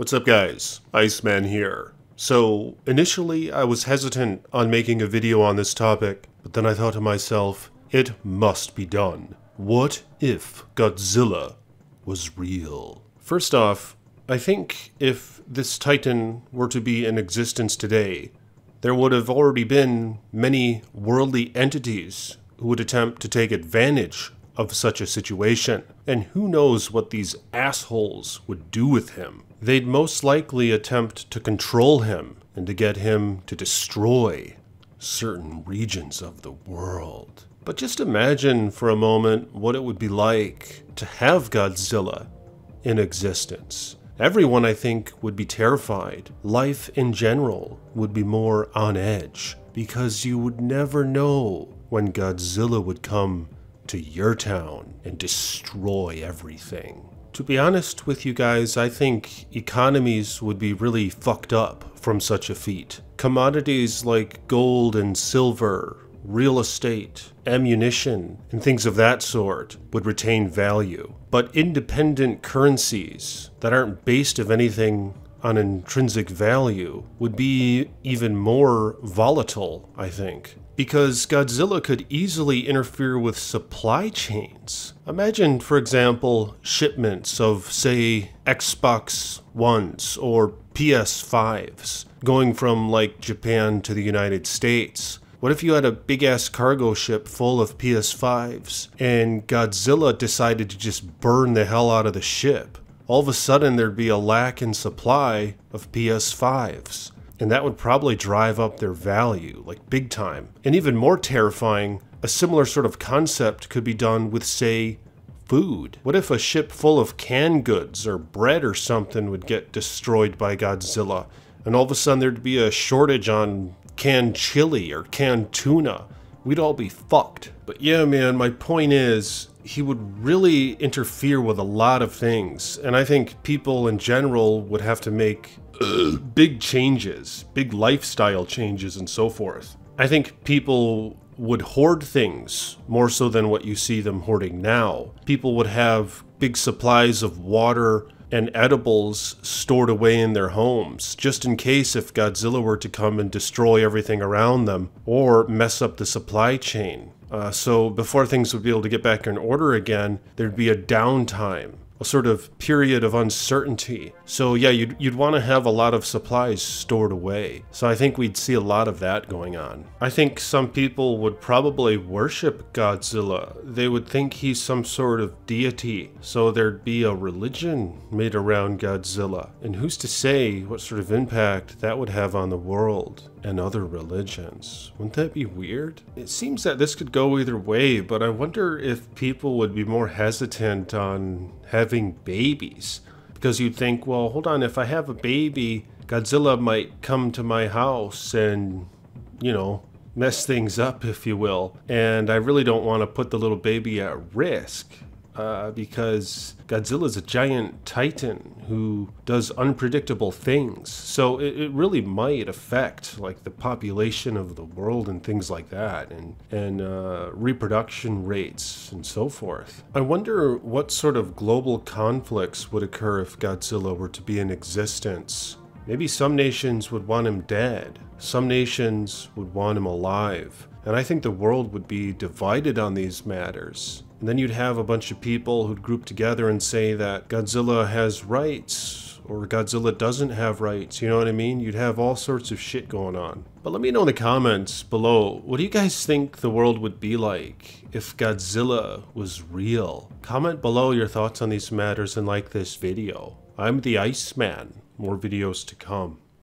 What's up guys, Iceman here. So, initially I was hesitant on making a video on this topic, but then I thought to myself, it must be done. What if Godzilla was real? First off, I think if this titan were to be in existence today, there would have already been many worldly entities who would attempt to take advantage of such a situation, and who knows what these assholes would do with him they'd most likely attempt to control him and to get him to destroy certain regions of the world. But just imagine for a moment what it would be like to have Godzilla in existence. Everyone, I think, would be terrified. Life in general would be more on edge because you would never know when Godzilla would come to your town and destroy everything. To be honest with you guys, I think economies would be really fucked up from such a feat. Commodities like gold and silver, real estate, ammunition, and things of that sort would retain value. But independent currencies that aren't based of anything on intrinsic value would be even more volatile, I think because Godzilla could easily interfere with supply chains. Imagine, for example, shipments of, say, Xbox Ones or PS5s going from like Japan to the United States. What if you had a big ass cargo ship full of PS5s and Godzilla decided to just burn the hell out of the ship? All of a sudden, there'd be a lack in supply of PS5s and that would probably drive up their value, like big time. And even more terrifying, a similar sort of concept could be done with, say, food. What if a ship full of canned goods or bread or something would get destroyed by Godzilla, and all of a sudden there'd be a shortage on canned chili or canned tuna? We'd all be fucked. But yeah, man, my point is, he would really interfere with a lot of things, and I think people in general would have to make big changes, big lifestyle changes, and so forth. I think people would hoard things more so than what you see them hoarding now. People would have big supplies of water and edibles stored away in their homes, just in case if Godzilla were to come and destroy everything around them or mess up the supply chain. Uh, so before things would be able to get back in order again, there'd be a downtime a sort of period of uncertainty. So yeah, you'd, you'd want to have a lot of supplies stored away. So I think we'd see a lot of that going on. I think some people would probably worship Godzilla. They would think he's some sort of deity. So there'd be a religion made around Godzilla. And who's to say what sort of impact that would have on the world? and other religions. Wouldn't that be weird? It seems that this could go either way, but I wonder if people would be more hesitant on having babies. Because you'd think, well, hold on, if I have a baby, Godzilla might come to my house and, you know, mess things up, if you will. And I really don't want to put the little baby at risk uh, because Godzilla is a giant titan who does unpredictable things. So it, it, really might affect like the population of the world and things like that, and and uh, reproduction rates and so forth. I wonder what sort of global conflicts would occur if Godzilla were to be in existence. Maybe some nations would want him dead. Some nations would want him alive. And I think the world would be divided on these matters. And then you'd have a bunch of people who'd group together and say that Godzilla has rights or Godzilla doesn't have rights, you know what I mean? You'd have all sorts of shit going on. But let me know in the comments below, what do you guys think the world would be like if Godzilla was real? Comment below your thoughts on these matters and like this video. I'm the Iceman. More videos to come.